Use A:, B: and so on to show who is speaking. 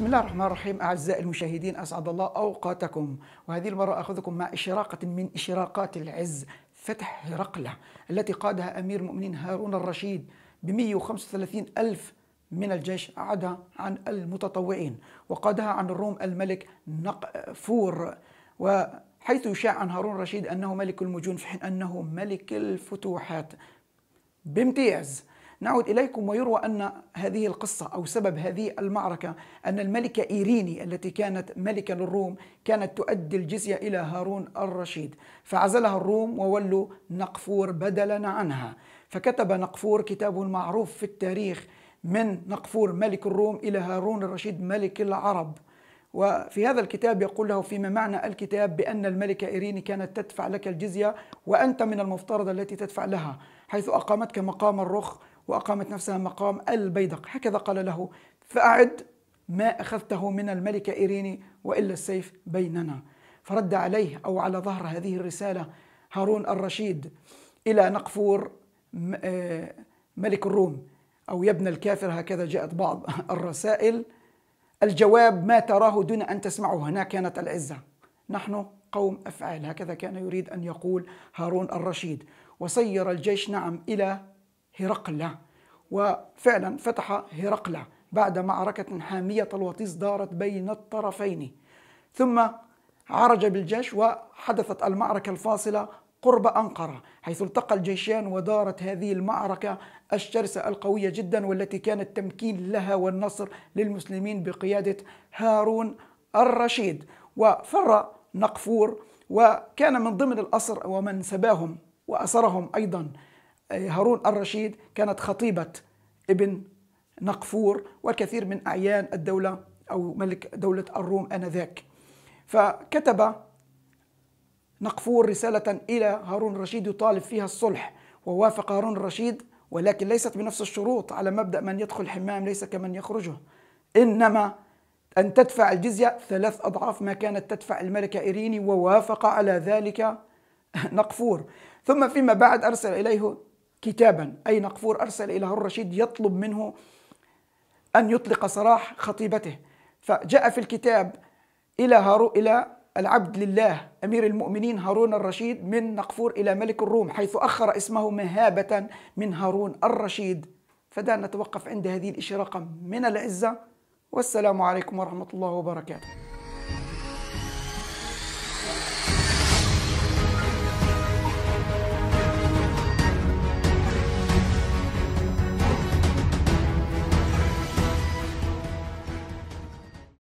A: بسم الله الرحمن الرحيم أعزائي المشاهدين أسعد الله أوقاتكم وهذه المرة أخذكم مع إشراقة من إشراقات العز فتح هرقلة التي قادها أمير المؤمنين هارون الرشيد ب 135 ألف من الجيش عدا عن المتطوعين وقادها عن الروم الملك نقفور وحيث يشاع عن هارون الرشيد أنه ملك المجون في حين أنه ملك الفتوحات بامتياز نعود إليكم ويروى أن هذه القصة أو سبب هذه المعركة أن الملكة إيريني التي كانت ملكة للروم كانت تؤدي الجزية إلى هارون الرشيد فعزلها الروم وولوا نقفور بدلا عنها فكتب نقفور كتابه المعروف في التاريخ من نقفور ملك الروم إلى هارون الرشيد ملك العرب وفي هذا الكتاب يقول له فيما معنى الكتاب بأن الملكة إيريني كانت تدفع لك الجزية وأنت من المفترض التي تدفع لها حيث أقامتك مقام الرخ وأقامت نفسها مقام البيدق هكذا قال له فأعد ما أخذته من الملكة إيريني وإلا السيف بيننا فرد عليه أو على ظهر هذه الرسالة هارون الرشيد إلى نقفور آه، ملك الروم أو يبنى الكافر هكذا جاءت بعض الرسائل الجواب ما تراه دون أن تسمعه هنا كانت العزة نحن قوم أفعال هكذا كان يريد أن يقول هارون الرشيد وسير الجيش نعم إلى هرقلة وفعلا فتح هرقلة بعد معركة حامية الوطيس دارت بين الطرفين ثم عرج بالجيش وحدثت المعركة الفاصلة قرب أنقرة حيث التقى الجيشان ودارت هذه المعركة الشرسة القوية جدا والتي كان التمكين لها والنصر للمسلمين بقيادة هارون الرشيد وفر نقفور وكان من ضمن الأسر ومن سباهم وأسرهم أيضا هارون الرشيد كانت خطيبة ابن نقفور والكثير من أعيان الدولة أو ملك دولة الروم آنذاك فكتب نقفور رسالة إلى هارون الرشيد يطالب فيها الصلح ووافق هارون الرشيد ولكن ليست بنفس الشروط على مبدأ من يدخل الحمام ليس كمن يخرجه إنما أن تدفع الجزية ثلاث أضعاف ما كانت تدفع الملكة إيريني ووافق على ذلك نقفور ثم فيما بعد أرسل إليه كتابا أي نقفور أرسل إلى هارون الرشيد يطلب منه أن يطلق سراح خطيبته فجاء في الكتاب إلى هارو إلى العبد لله أمير المؤمنين هارون الرشيد من نقفور إلى ملك الروم حيث أخر اسمه مهابة من هارون الرشيد فدعنا نتوقف عند هذه الإشراقة من العزة والسلام عليكم ورحمة الله وبركاته